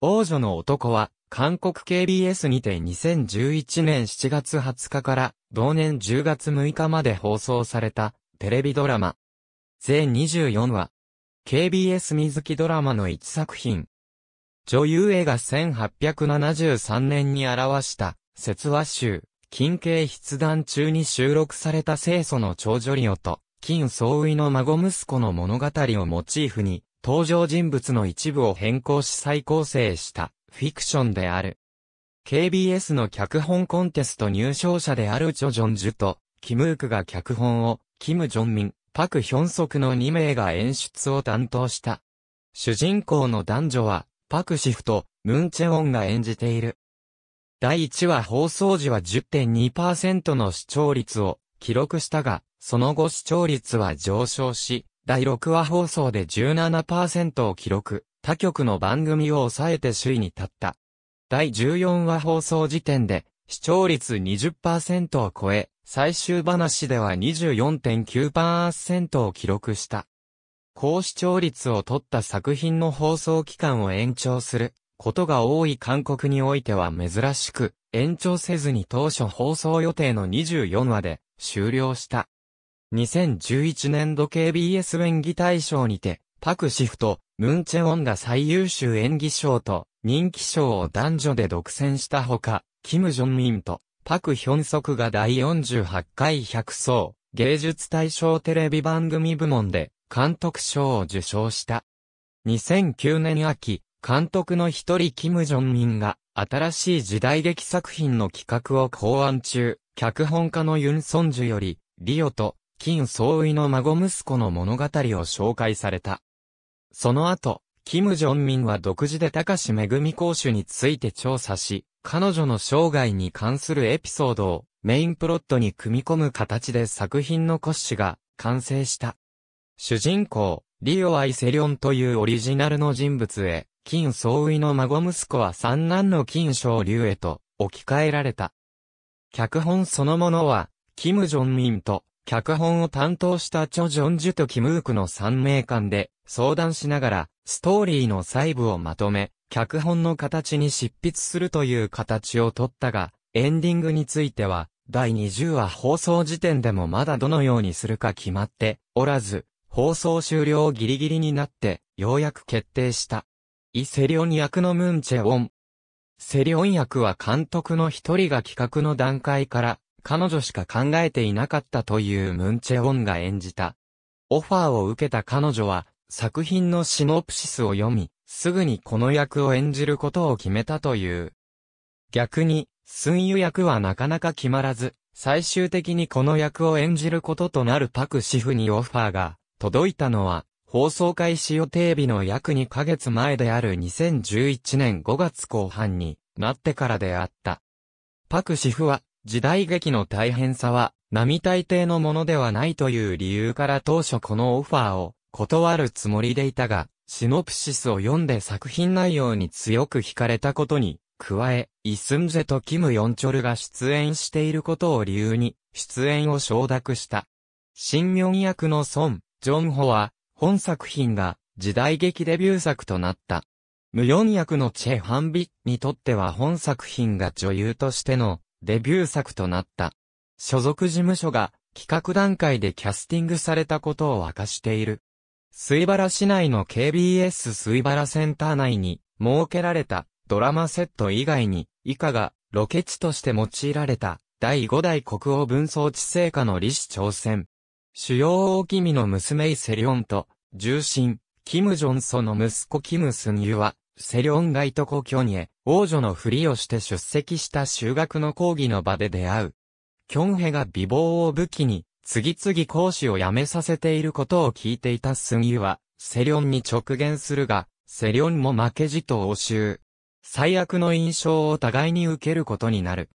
王女の男は、韓国 KBS にて2011年7月20日から同年10月6日まで放送されたテレビドラマ。全24話。KBS 水木ドラマの一作品。女優 A が1873年に表した、説話集、近景筆談中に収録された清楚の長女リオと、金総威の孫息子の物語をモチーフに、登場人物の一部を変更し再構成したフィクションである。KBS の脚本コンテスト入賞者であるチョ・ジョンジュと、キムークが脚本を、キム・ジョンミン、パク・ヒョンソクの2名が演出を担当した。主人公の男女は、パク・シフト、ムン・チェオンが演じている。第1話放送時は10.2%の視聴率を記録したが、その後視聴率は上昇し、第6話放送で17%を記録、他局の番組を抑えて首位に立った。第14話放送時点で、視聴率20%を超え、最終話では24.9%を記録した。高視聴率を取った作品の放送期間を延長することが多い韓国においては珍しく、延長せずに当初放送予定の24話で終了した。2011年度 KBS 演技大賞にて、パクシフト、ムンチェオンが最優秀演技賞と人気賞を男女で独占したほか、キム・ジョンミンとパク・ヒョンソクが第48回百層芸術大賞テレビ番組部門で監督賞を受賞した。2009年秋、監督の一人キム・ジョンミンが新しい時代劇作品の企画を考案中、脚本家のユン・ソンジュより、リオと金総衣の孫息子の物語を紹介された。その後、金正ジョンミンは独自で高志恵公主について調査し、彼女の生涯に関するエピソードをメインプロットに組み込む形で作品の骨子が完成した。主人公、リオ・アイ・セリョンというオリジナルの人物へ、金総衣の孫息子は三男の金昇竜へと置き換えられた。脚本そのものは、キム・ジョンミンと脚本を担当したチョ・ジョンジュとキムークの3名間で相談しながら、ストーリーの細部をまとめ、脚本の形に執筆するという形をとったが、エンディングについては、第20話放送時点でもまだどのようにするか決まっておらず、放送終了ギリギリになって、ようやく決定した。イ・セリオン役のムンチェオン。セリオン役は監督の一人が企画の段階から彼女しか考えていなかったというムンチェオンが演じた。オファーを受けた彼女は、作品のシノプシスを読み、すぐにこの役を演じることを決めたという。逆に、スンユ役はなかなか決まらず、最終的にこの役を演じることとなるパクシフにオファーが届いたのは、放送開始予定日の約2ヶ月前である2011年5月後半になってからであった。パクシフは時代劇の大変さは、並大抵のものではないという理由から当初このオファーを断るつもりでいたが、シノプシスを読んで作品内容に強く惹かれたことに、加え、イスンゼとキム・ヨンチョルが出演していることを理由に、出演を承諾した。新明役の孫、ジョンホは、本作品が時代劇デビュー作となった。無四役のチェ・ハンビにとっては本作品が女優としてのデビュー作となった。所属事務所が企画段階でキャスティングされたことを明かしている。水原市内の KBS 水原センター内に設けられたドラマセット以外に以下がロケ地として用いられた第5代国王分層地政下の李氏朝鮮。主要王君の娘イセリョンと、重臣、キム・ジョンソの息子キム・スンユは、セリョンガと故郷にへ、王女のふりをして出席した修学の講義の場で出会う。キョンヘが美貌を武器に、次々講師を辞めさせていることを聞いていたスンユは、セリョンに直言するが、セリョンも負けじと応酬。最悪の印象を互いに受けることになる。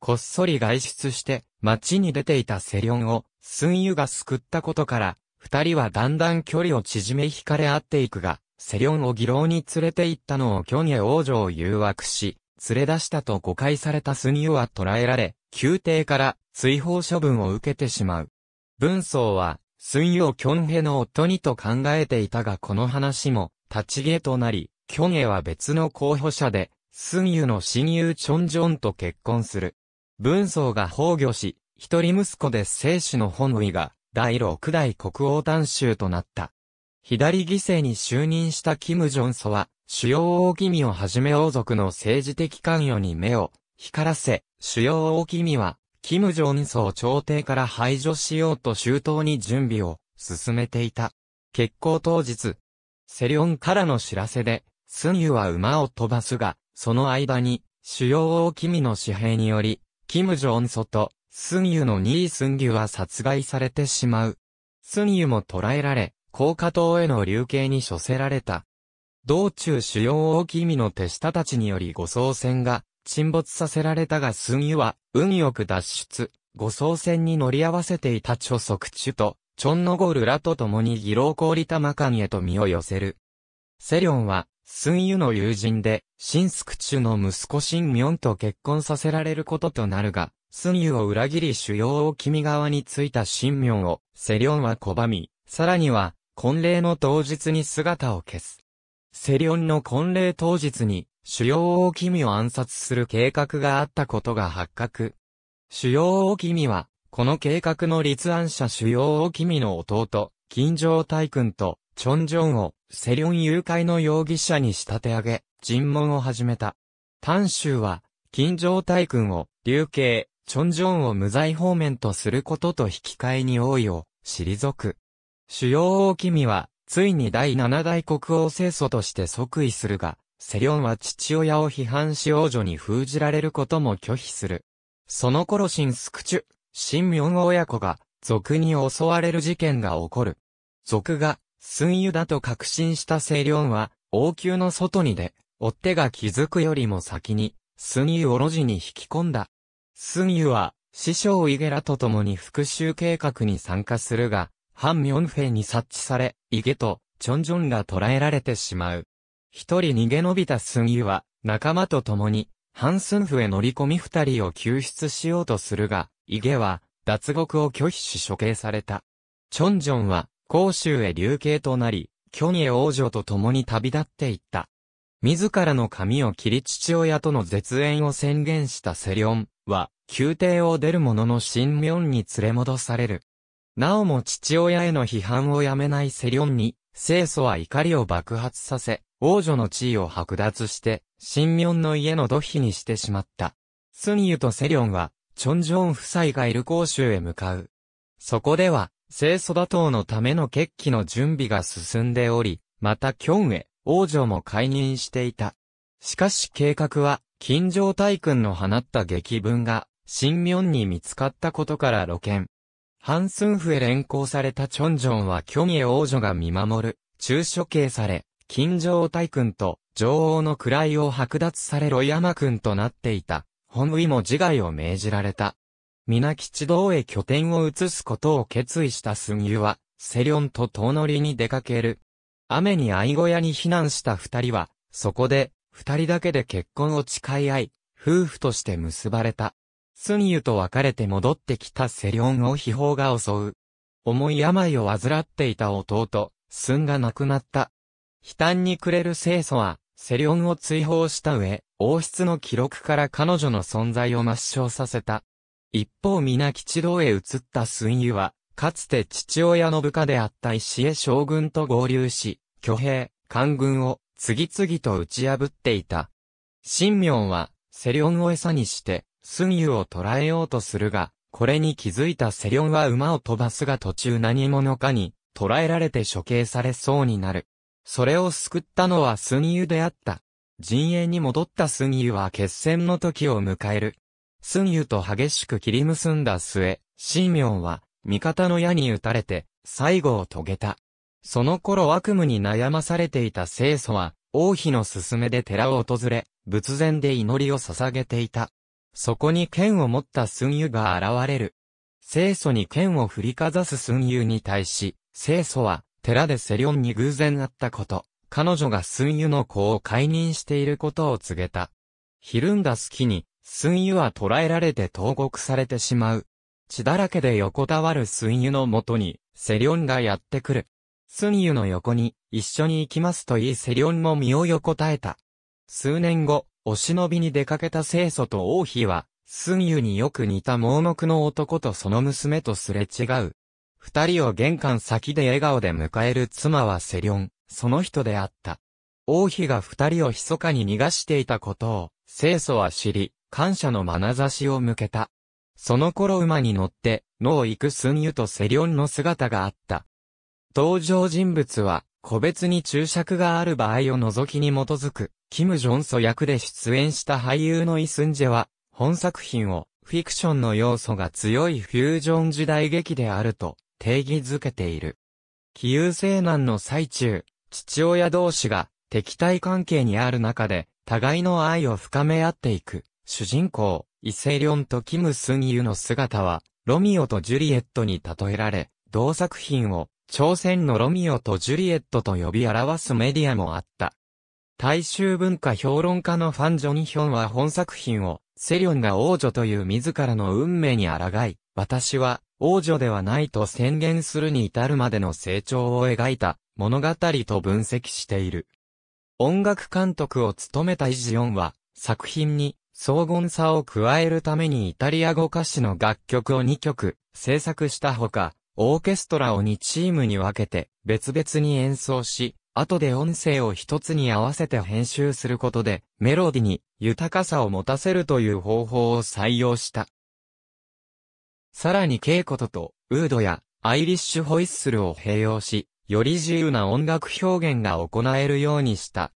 こっそり外出して、街に出ていたセリョンを、スンユが救ったことから、二人はだんだん距離を縮め惹かれ合っていくが、セリョンを議論に連れて行ったのをキョン王女を誘惑し、連れ出したと誤解されたスニオは捕らえられ、宮廷から追放処分を受けてしまう。文章は、スンをキョンヘの夫にと考えていたがこの話も、立ち消えとなり、キョンエは別の候補者で、スニユの親友チョンジョンと結婚する。文章が崩御し、一人息子で聖死の本位が、第六代国王単州となった。左犠牲に就任したキム・ジョンソは、主要王君をはじめ王族の政治的関与に目を光らせ、主要王君は、キム・ジョンソを朝廷から排除しようと周到に準備を進めていた。決行当日、セリョンからの知らせで、スンユは馬を飛ばすが、その間に、主要王君の紙幣により、キム・ジョンソと、スンユのニー・スンギュは殺害されてしまう。スンユも捕らえられ、高架島への流刑に処せられた。道中主要大き意の手下たちにより護送船が沈没させられたが寸湯は運よく脱出。護送船に乗り合わせていた著足中と、チョンノゴルらと共に義老氷玉間へと身を寄せる。セリョンは、寸湯の友人で、新宿中の息子新ミョンと結婚させられることとなるが、寸湯を裏切り主要を君側についた新ミョンを、セリョンは拒み、さらには、婚礼の当日に姿を消す。セリオンの婚礼当日に、主要王君を暗殺する計画があったことが発覚。主要王君は、この計画の立案者主要王君の弟、金城大君と、チョンジョンを、セリョン誘拐の容疑者に仕立て上げ、尋問を始めた。丹州は、金城大君を、流刑、チョンジョンを無罪方面とすることと引き換えに王位を、退く。主要王君は、ついに第七代国王清祖として即位するが、セリョンは父親を批判し王女に封じられることも拒否する。その頃新スクチュ、新明ミョン親子が、族に襲われる事件が起こる。族が、寸油だと確信したセリョンは、王宮の外に出、追っ手が気づくよりも先に、寸油を路地に引き込んだ。寸油は、師匠イゲラと共に復讐計画に参加するが、ハン・ミョンフェイに察知され、イゲとチョンジョンが捕らえられてしまう。一人逃げ延びたスンユは、仲間と共に、ハンスンフへ乗り込み二人を救出しようとするが、イゲは、脱獄を拒否し処刑された。チョンジョンは、広州へ流刑となり、巨ニエ王女と共に旅立っていった。自らの髪を切り父親との絶縁を宣言したセリョンは、宮廷を出る者の新明に連れ戻される。なおも父親への批判をやめないセリョンに、清楚は怒りを爆発させ、王女の地位を剥奪して、神明の家の土肥にしてしまった。スンユとセリョンは、チョンジョン夫妻がいる公衆へ向かう。そこでは、清楚打倒のための決起の準備が進んでおり、またキョンへ、王女も解任していた。しかし計画は、金城大君の放った劇文が、神明に見つかったことから露見。ハンスンフへ連行されたチョンジョンは虚偽王女が見守る、中処刑され、金城大君と女王の位を剥奪されロイヤマ君となっていた、本位も自害を命じられた。皆吉道へ拠点を移すことを決意したスンユは、セリョンと遠乗りに出かける。雨に愛小屋に避難した二人は、そこで、二人だけで結婚を誓い合い、夫婦として結ばれた。スンユと別れて戻ってきたセリョンを秘宝が襲う。重い病を患っていた弟、スンが亡くなった。悲嘆に暮れる清楚は、セリョンを追放した上、王室の記録から彼女の存在を抹消させた。一方皆吉道へ移ったスンユは、かつて父親の部下であった石江将軍と合流し、挙兵、官軍を次々と打ち破っていた。神明は、セリョンを餌にして、寸湯を捕らえようとするが、これに気づいたセリョンは馬を飛ばすが途中何者かに捕らえられて処刑されそうになる。それを救ったのは寸湯であった。陣営に戻った寸湯は決戦の時を迎える。寸湯と激しく切り結んだ末、神明は味方の矢に撃たれて最後を遂げた。その頃悪夢に悩まされていた清祖は王妃の勧めで寺を訪れ、仏前で祈りを捧げていた。そこに剣を持った寸湯が現れる。清祖に剣を振りかざす寸湯に対し、清祖は、寺でセリョンに偶然会ったこと、彼女が寸湯の子を解任していることを告げた。ひるんだ隙に、寸湯は捕らえられて投獄されてしまう。血だらけで横たわる寸湯のもとに、セリョンがやってくる。寸湯の横に、一緒に行きますと言いセリョンも身を横たえた。数年後、お忍びに出かけた清楚と王妃は、寸湯によく似た盲目の男とその娘とすれ違う。二人を玄関先で笑顔で迎える妻はセリョン、その人であった。王妃が二人を密かに逃がしていたことを、清楚は知り、感謝の眼差しを向けた。その頃馬に乗って、野を行く寸湯とセリョンの姿があった。登場人物は、個別に注釈がある場合を除きに基づく、キム・ジョンソ役で出演した俳優のイ・スンジェは、本作品を、フィクションの要素が強いフュージョン時代劇であると、定義づけている。気優。性難の最中、父親同士が敵対関係にある中で、互いの愛を深め合っていく、主人公、イセリョンとキム・スンユの姿は、ロミオとジュリエットに例えられ、同作品を朝鮮のロミオとジュリエットと呼び表すメディアもあった。大衆文化評論家のファン・ジョニヒョンは本作品を、セリョンが王女という自らの運命に抗い、私は王女ではないと宣言するに至るまでの成長を描いた物語と分析している。音楽監督を務めたイジオンは、作品に荘厳さを加えるためにイタリア語歌詞の楽曲を2曲制作したほか、オーケストラを2チームに分けて別々に演奏し、後で音声を一つに合わせて編集することで、メロディに豊かさを持たせるという方法を採用した。さらにケイコトと、ウードや、アイリッシュホイッスルを併用し、より自由な音楽表現が行えるようにした。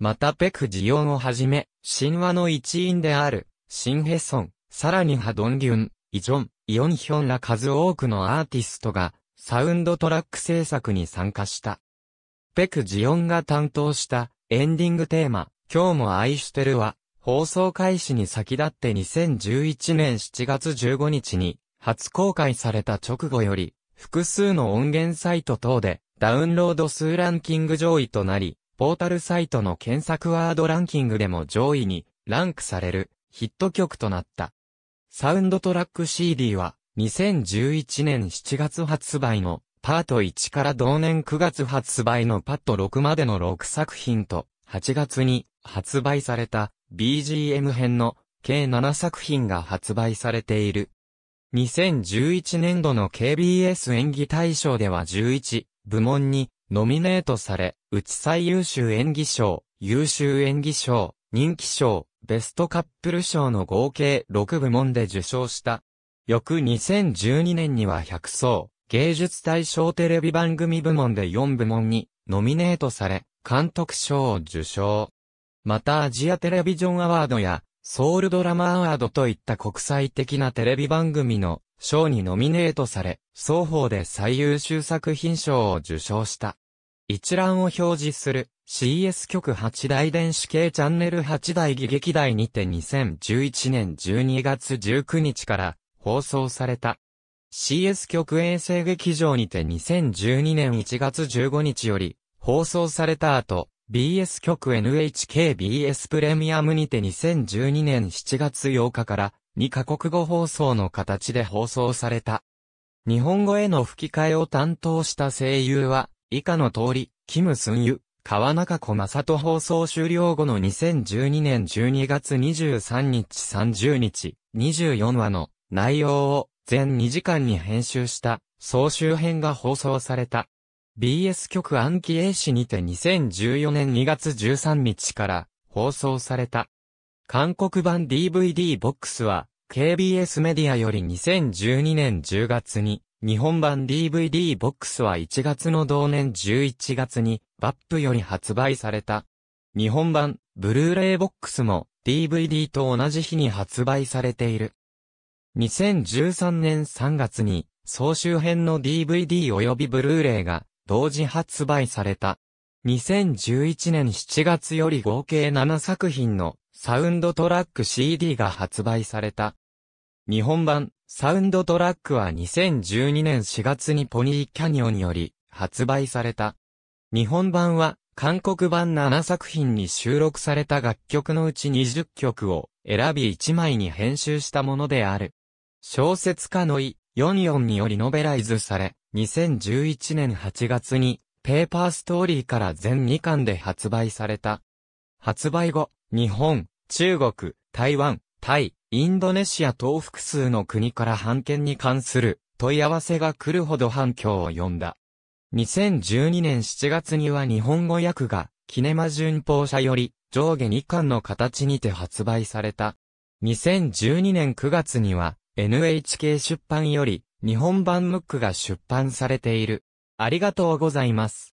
またペクジオンをはじめ、神話の一員である、シンヘソン、さらにハドンギュン、イジョン、イオンヒョンら数多くのアーティストがサウンドトラック制作に参加した。ペクジオンが担当したエンディングテーマ、今日も愛してるは、放送開始に先立って2011年7月15日に初公開された直後より、複数の音源サイト等でダウンロード数ランキング上位となり、ポータルサイトの検索ワードランキングでも上位にランクされるヒット曲となった。サウンドトラック CD は、2011年7月発売のパート1から同年9月発売のパッド6までの6作品と、8月に発売された BGM 編の計7作品が発売されている。2011年度の KBS 演技大賞では11部門にノミネートされ、うち最優秀演技賞、優秀演技賞、人気賞、ベストカップル賞の合計6部門で受賞した。翌2012年には100層、芸術大賞テレビ番組部門で4部門にノミネートされ、監督賞を受賞。またアジアテレビジョンアワードやソウルドラマアワードといった国際的なテレビ番組の賞にノミネートされ、双方で最優秀作品賞を受賞した。一覧を表示する CS 局8大電子系チャンネル8大儀劇台にて2011年12月19日から放送された。CS 局衛星劇場にて2012年1月15日より放送された後、BS 局 NHKBS プレミアムにて2012年7月8日から2カ国語放送の形で放送された。日本語への吹き替えを担当した声優は以下の通り、キム・スンユ、川中小正人放送終了後の2012年12月23日30日24話の内容を全2時間に編集した総集編が放送された。BS 局暗記 A 氏にて2014年2月13日から放送された。韓国版 DVD ボックスは KBS メディアより2012年10月に日本版 DVD ボックスは1月の同年11月にバップより発売された。日本版ブルーレイボックスも DVD と同じ日に発売されている。2013年3月に総集編の DVD 及びブルーレイが同時発売された。2011年7月より合計7作品のサウンドトラック CD が発売された。日本版サウンドトラックは2012年4月にポニーキャニオンより発売された。日本版は韓国版7作品に収録された楽曲のうち20曲を選び1枚に編集したものである。小説家のイ・ヨンヨンによりノベライズされ、2011年8月にペーパーストーリーから全2巻で発売された。発売後、日本、中国、台湾、タイ、インドネシア東複数の国から版権に関する問い合わせが来るほど反響を呼んだ。2012年7月には日本語訳が、キネマ巡報社より上下2巻の形にて発売された。2012年9月には NHK 出版より日本版ムックが出版されている。ありがとうございます。